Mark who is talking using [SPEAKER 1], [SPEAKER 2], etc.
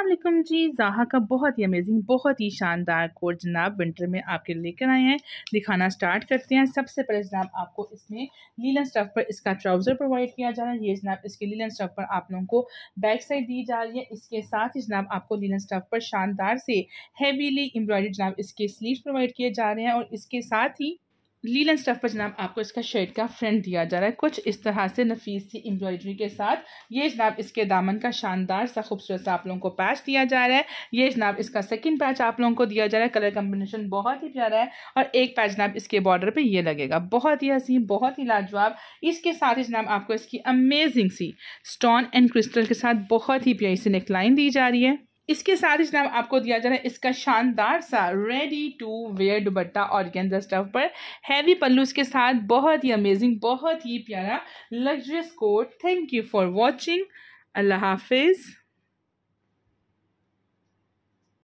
[SPEAKER 1] असलम जी जहा का बहुत ही अमेजिंग बहुत ही शानदार कोट जनाब विंटर में आपके लेकर आए हैं दिखाना स्टार्ट करते हैं सबसे पहले जनाब आपको इसमें लीलन स्टफ पर इसका ट्राउज़र प्रोवाइड किया जा रहा है ये जनाब इसके लीलन स्टफ पर आप लोगों को बैक साइड दी जा रही है इसके साथ ही जनाब आपको लीलन स्टफ पर शानदार से हैवीली एम्ब्रॉयडरी जनाब इसके स्लीव प्रोवाइड किए जा रहे हैं और इसके साथ ही लील एंड स्टफ पर जनाब आपको इसका शर्ट का फ्रंट दिया जा रहा है कुछ इस तरह से नफीस सी एम्ब्रॉयडरी के साथ ये जनाब इसके दामन का शानदार सा खूबसूरत सा आप लोगों को पैच दिया जा रहा है ये जनाब इसका सेकंड पैच आप लोगों को दिया जा रहा है कलर कम्बिनेशन बहुत ही प्यारा है और एक पैच जनाब इसके बॉर्डर पर यह लगेगा बहुत ही हसीन बहुत ही लाजवाब इसके साथ ही जनाब आपको इसकी amazing sea stone and crystal के साथ बहुत ही प्यारी सी नेकलाइन दी जा रही है इसके साथ ही आपको दिया जा रहा है इसका शानदार सा रेडी टू वेयर दुबट्टा और गेंदा स्टफ पर हैवी पल्लू इसके साथ बहुत ही अमेजिंग बहुत ही प्यारा luxurious coat thank you for watching अल्लाह हाफिज़